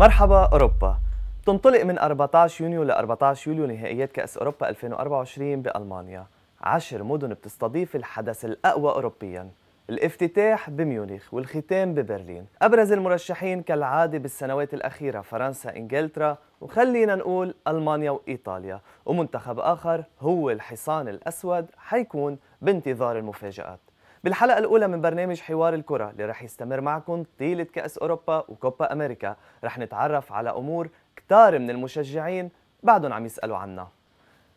مرحبا أوروبا تنطلق من 14 يونيو ل 14 يوليو نهائيات كأس أوروبا 2024 بألمانيا عشر مدن بتستضيف الحدث الأقوى أوروبياً الافتتاح بميونخ والختام ببرلين أبرز المرشحين كالعادة بالسنوات الأخيرة فرنسا إنجلترا وخلينا نقول ألمانيا وإيطاليا ومنتخب آخر هو الحصان الأسود حيكون بانتظار المفاجآت بالحلقة الأولى من برنامج حوار الكرة اللي رح يستمر معكم طيلة كأس أوروبا وكوبا أمريكا رح نتعرف على أمور كتار من المشجعين بعدهم عم يسألوا عنها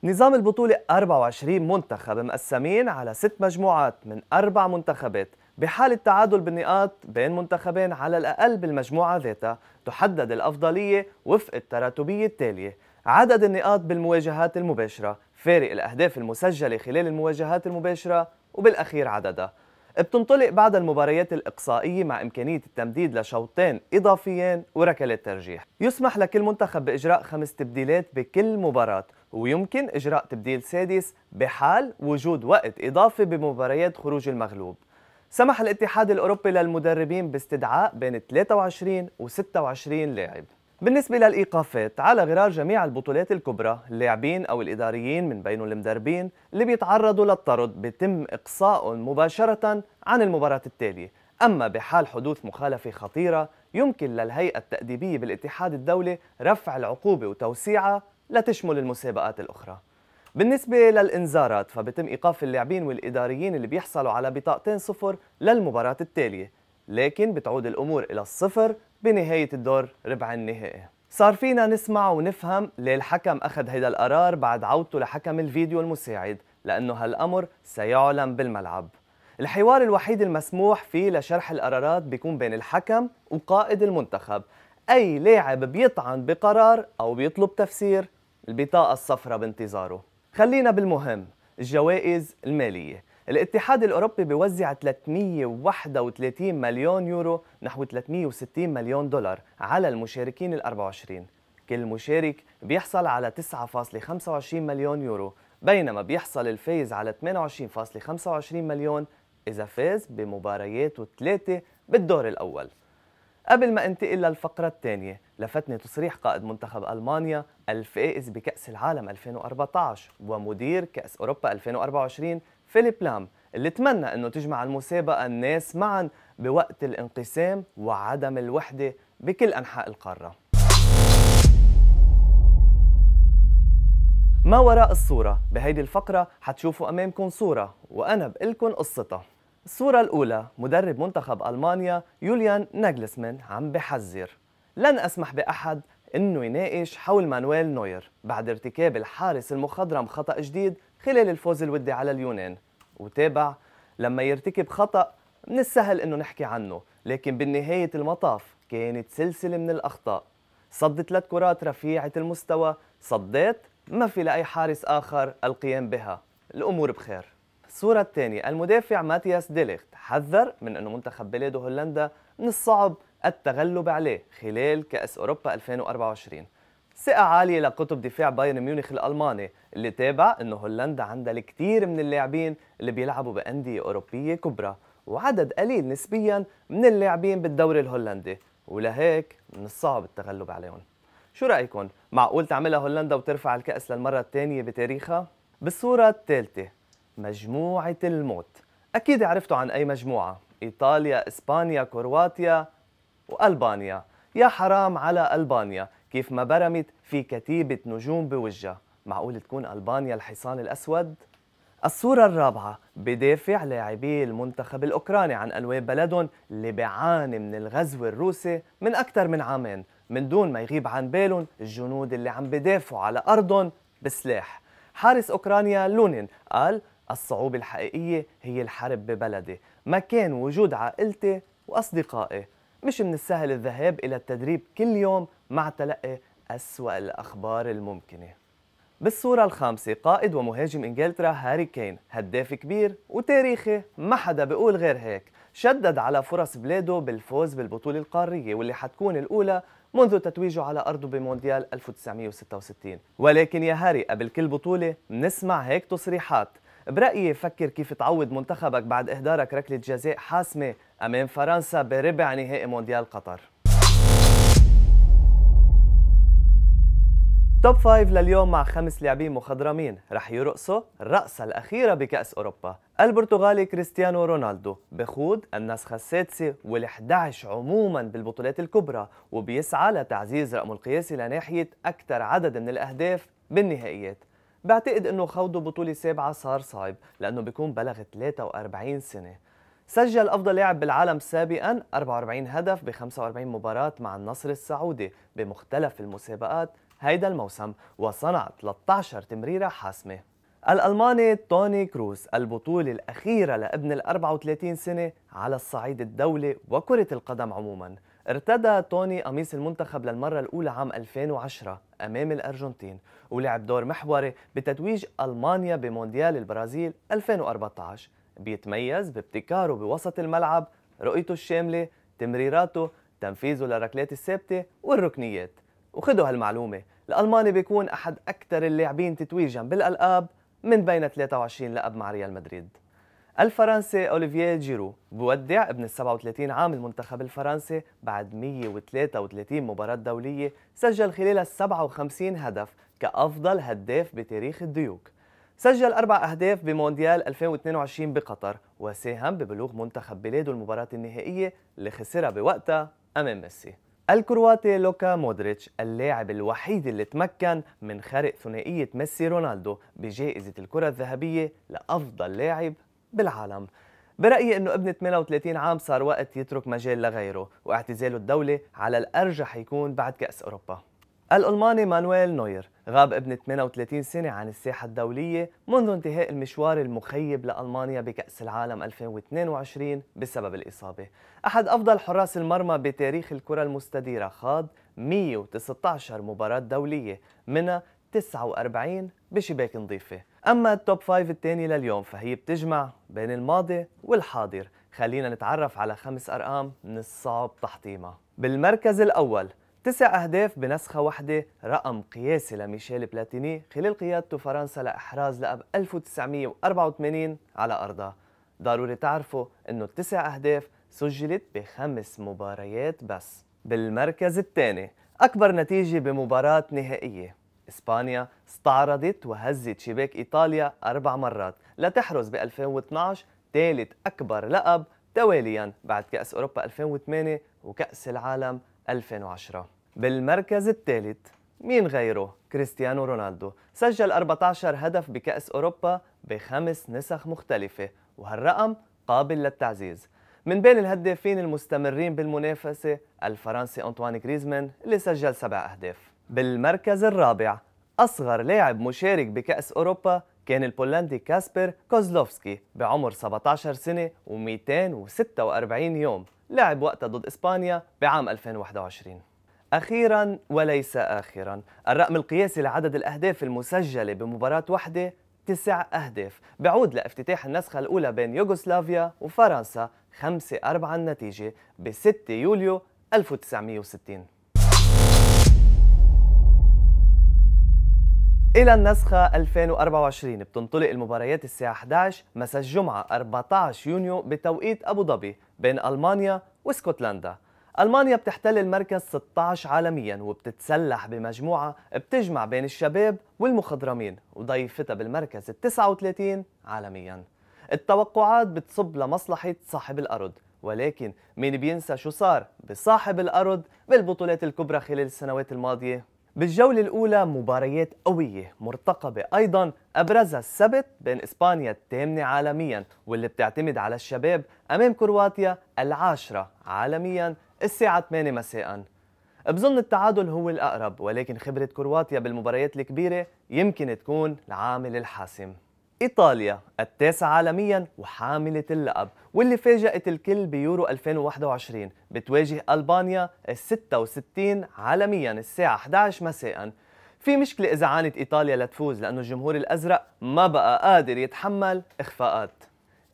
نظام البطولة 24 منتخب مقسمين على ست مجموعات من أربع منتخبات بحال التعادل بالنقاط بين منتخبين على الأقل بالمجموعة ذاتها تحدد الأفضلية وفق التراتبية التالية عدد النقاط بالمواجهات المباشرة فارق الأهداف المسجلة خلال المواجهات المباشرة وبالأخير عددها بتنطلق بعد المباريات الإقصائية مع إمكانية التمديد لشوطين إضافيين وركلات ترجيح يسمح لكل منتخب بإجراء خمس تبديلات بكل مباراة ويمكن إجراء تبديل سادس بحال وجود وقت إضافي بمباريات خروج المغلوب سمح الاتحاد الأوروبي للمدربين باستدعاء بين 23 و 26 لاعب بالنسبة للإيقافات على غرار جميع البطولات الكبرى اللاعبين أو الإداريين من بين المدربين اللي بيتعرضوا للطرد بيتم إقصاء مباشرة عن المباراة التالية أما بحال حدوث مخالفة خطيرة يمكن للهيئة التأديبية بالاتحاد الدولي رفع العقوبة وتوسيعها لتشمل المسابقات الأخرى بالنسبة للإنذارات فبتم إيقاف اللاعبين والإداريين اللي بيحصلوا على بطاقتين صفر للمباراة التالية لكن بتعود الأمور إلى الصفر بنهاية الدور ربع النهائي صار فينا نسمع ونفهم ليه الحكم أخذ هيدا القرار بعد عودته لحكم الفيديو المساعد لأنه هالأمر سيعلم بالملعب الحوار الوحيد المسموح فيه لشرح القرارات بيكون بين الحكم وقائد المنتخب أي لاعب بيطعن بقرار أو بيطلب تفسير البطاقة الصفراء بانتظاره خلينا بالمهم الجوائز المالية الاتحاد الأوروبي بيوزع 331 مليون يورو نحو 360 مليون دولار على المشاركين ال 24 كل مشارك بيحصل على 9.25 مليون يورو بينما بيحصل الفايز على 28.25 مليون إذا فاز بمبارياته الثلاثة بالدور الأول قبل ما انتقل للفقرة الثانية لفتني تصريح قائد منتخب ألمانيا الفائز بكأس العالم 2014 ومدير كأس أوروبا 2024 فيليب لام اللي تمنى أنه تجمع المسابقة الناس معا بوقت الانقسام وعدم الوحدة بكل أنحاء القارة ما وراء الصورة بهيدي الفقرة حتشوفوا أمامكم صورة وأنا بقلكن قصتها الصورة الأولى مدرب منتخب ألمانيا يوليان ناجلسمان عم بحذر لن أسمح بأحد أنه يناقش حول مانويل نوير بعد ارتكاب الحارس المخضرم خطأ جديد خلال الفوز الودي على اليونان وتابع لما يرتكب خطأ من السهل انه نحكي عنه لكن بالنهاية المطاف كانت سلسلة من الأخطاء صد ثلاث كرات رفيعة المستوى صديت ما في لأي حارس آخر القيام بها الأمور بخير الصورة الثانية المدافع ماتياس ديليخت حذر من أنه منتخب بلاده هولندا من الصعب التغلب عليه خلال كأس أوروبا 2024 ثقة عالية لقطب دفاع بايرن ميونخ الألماني اللي تابع أنه هولندا عندها الكثير من اللاعبين اللي بيلعبوا بأندية أوروبية كبرى وعدد قليل نسبيا من اللاعبين بالدوري الهولندي ولهيك من الصعب التغلب عليهم شو رأيكم؟ معقول تعملها هولندا وترفع الكأس للمرة الثانية بتاريخها؟ بالصورة الثالثة مجموعة الموت أكيد عرفتوا عن أي مجموعة إيطاليا، إسبانيا، كرواتيا وألبانيا يا حرام على ألبانيا كيف ما برمت في كتيبة نجوم بوجهها معقول تكون ألبانيا الحصان الأسود؟ الصورة الرابعة بدافع لاعبي المنتخب الأوكراني عن ألواب بلدهم اللي بيعاني من الغزو الروسي من أكثر من عامين من دون ما يغيب عن بالهم الجنود اللي عم بدافعوا على أرضهم بسلاح حارس أوكرانيا لونين قال الصعوبة الحقيقية هي الحرب ببلدي مكان وجود عائلتي وأصدقائي مش من السهل الذهاب إلى التدريب كل يوم مع تلقي أسوأ الأخبار الممكنة بالصورة الخامسة قائد ومهاجم إنجلترا هاري كين هداف كبير وتاريخي ما حدا بيقول غير هيك شدد على فرص بلاده بالفوز بالبطولة القارية واللي حتكون الأولى منذ تتويجه على أرضه بمونديال 1966 ولكن يا هاري قبل كل بطولة نسمع هيك تصريحات برأيي فكر كيف تعوض منتخبك بعد إهدارك ركلة جزاء حاسمة أمام فرنسا بربع نهائي مونديال قطر توب 5 لليوم مع خمس لاعبين مخضرمين رح يرقصوا الرقصة الأخيرة بكأس أوروبا البرتغالي كريستيانو رونالدو بخوض النسخة السادسة وال11 عموما بالبطولات الكبرى وبيسعى لتعزيز رقمه القياسي لناحية أكثر عدد من الأهداف بالنهائيات بعتقد انه خوضه بطولة سابعة صار صعب لانه بيكون بلغ 43 سنة سجل أفضل لاعب بالعالم سابقا 44 هدف ب 45 مباراة مع النصر السعودي بمختلف المسابقات هيدا الموسم وصنع 13 تمريرة حاسمة الألماني توني كروس البطولة الأخيرة لابن ال 34 سنة على الصعيد الدولي وكرة القدم عموما ارتدى توني قميص المنتخب للمرة الأولى عام 2010 أمام الأرجنتين ولعب دور محوري بتتويج ألمانيا بمونديال البرازيل 2014 بيتميز بابتكاره بوسط الملعب رؤيته الشاملة تمريراته تنفيذه للركلات الثابتة والركنيات وخدوا هالمعلومة الألماني بيكون أحد أكثر اللاعبين تتويجا بالألقاب من بين 23 لقب مع ريال مدريد الفرنسي أوليفييه جيرو بودع ابن ال 37 عام المنتخب الفرنسي بعد 133 مباراة دولية سجل خلالها 57 هدف كأفضل هداف بتاريخ الديوك سجل أربع أهداف بمونديال 2022 بقطر وساهم ببلوغ منتخب بلاده المباراة النهائية اللي خسرها بوقتها أمام ميسي الكرواتي لوكا مودريتش اللاعب الوحيد اللي تمكن من خرق ثنائية ميسي رونالدو بجائزة الكرة الذهبية لأفضل لاعب بالعالم برأيي أنه ابن 38 عام صار وقت يترك مجال لغيره واعتزاله الدولة على الأرجح يكون بعد كأس أوروبا الألماني مانويل نوير غاب ابن 38 سنة عن الساحة الدولية منذ انتهاء المشوار المخيب لألمانيا بكأس العالم 2022 بسبب الإصابة أحد أفضل حراس المرمى بتاريخ الكرة المستديرة خاض 119 مباراة دولية منها 49 بشباك نظيفة أما التوب 5 الثاني لليوم فهي بتجمع بين الماضي والحاضر خلينا نتعرف على خمس أرقام من الصعب تحطيمها بالمركز الأول تسع أهداف بنسخة واحدة رقم قياسي لميشيل بلاتيني خلال قيادته فرنسا لإحراز لقب 1984 على أرضها ضروري تعرفوا أنه التسع أهداف سجلت بخمس مباريات بس بالمركز الثاني أكبر نتيجة بمباراة نهائية إسبانيا استعرضت وهزت شباك إيطاليا أربع مرات لتحرز ب 2012 ثالث أكبر لقب تواليا بعد كأس أوروبا 2008 وكأس العالم 2014 2010 بالمركز الثالث مين غيره؟ كريستيانو رونالدو سجل 14 هدف بكأس أوروبا بخمس نسخ مختلفة وهالرقم قابل للتعزيز من بين الهدافين المستمرين بالمنافسة الفرنسي أنطوان كريزمان اللي سجل سبع أهداف بالمركز الرابع أصغر لاعب مشارك بكأس أوروبا كان البولندي كاسبر كوزلوفسكي بعمر 17 سنة و246 يوم لعب وقتها ضد إسبانيا بعام 2021 أخيرا وليس آخرا الرقم القياسي لعدد الأهداف المسجلة بمباراة واحدة تسع أهداف بعود لافتتاح النسخة الأولى بين يوغوسلافيا وفرنسا 5-4 النتيجة ب 6 يوليو 1960 إلى النسخة 2024 بتنطلق المباريات الساعة 11 مساء الجمعة 14 يونيو بتوقيت أبو ظبي بين ألمانيا واسكتلندا ألمانيا بتحتل المركز 16 عالميا وبتتسلح بمجموعة بتجمع بين الشباب والمخضرمين وضيفتها بالمركز 39 عالميا التوقعات بتصب لمصلحة صاحب الأرض ولكن مين بينسى شو صار بصاحب الأرض بالبطولات الكبرى خلال السنوات الماضية بالجولة الأولى مباريات قوية مرتقبة أيضا أبرزها السبت بين إسبانيا الثامنة عالميا واللي بتعتمد على الشباب أمام كرواتيا العاشرة عالميا الساعة 8 مساءً بظن التعادل هو الأقرب ولكن خبرة كرواتيا بالمباريات الكبيرة يمكن تكون العامل الحاسم إيطاليا التاسعة عالميا وحاملة اللقب واللي فاجأت الكل بيورو 2021 بتواجه ألبانيا ال 66 عالميا الساعة 11 مساء في مشكلة إذا عانت إيطاليا لتفوز لأنه الجمهور الأزرق ما بقى قادر يتحمل إخفاءات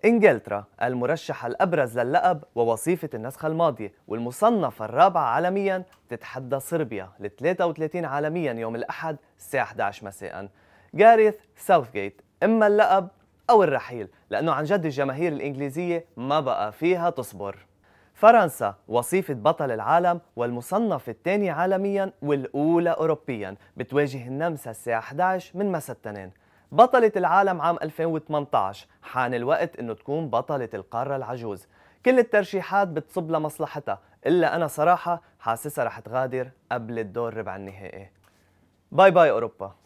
إنجلترا المرشحة الأبرز للقب ووصيفة النسخة الماضية والمصنفة الرابعة عالميا تتحدى صربيا ال 33 عالميا يوم الأحد الساعة 11 مساء جاريث ساوثجيت إما اللقب أو الرحيل لأنه عن جد الجماهير الإنجليزية ما بقى فيها تصبر فرنسا وصيفة بطل العالم والمصنف الثاني عالميا والأولى أوروبيا بتواجه النمسا الساعة 11 من مساء التنين بطلة العالم عام 2018 حان الوقت انه تكون بطلة القارة العجوز كل الترشيحات بتصب لمصلحتها إلا أنا صراحة حاسسها رح تغادر قبل الدور ربع النهائي باي باي أوروبا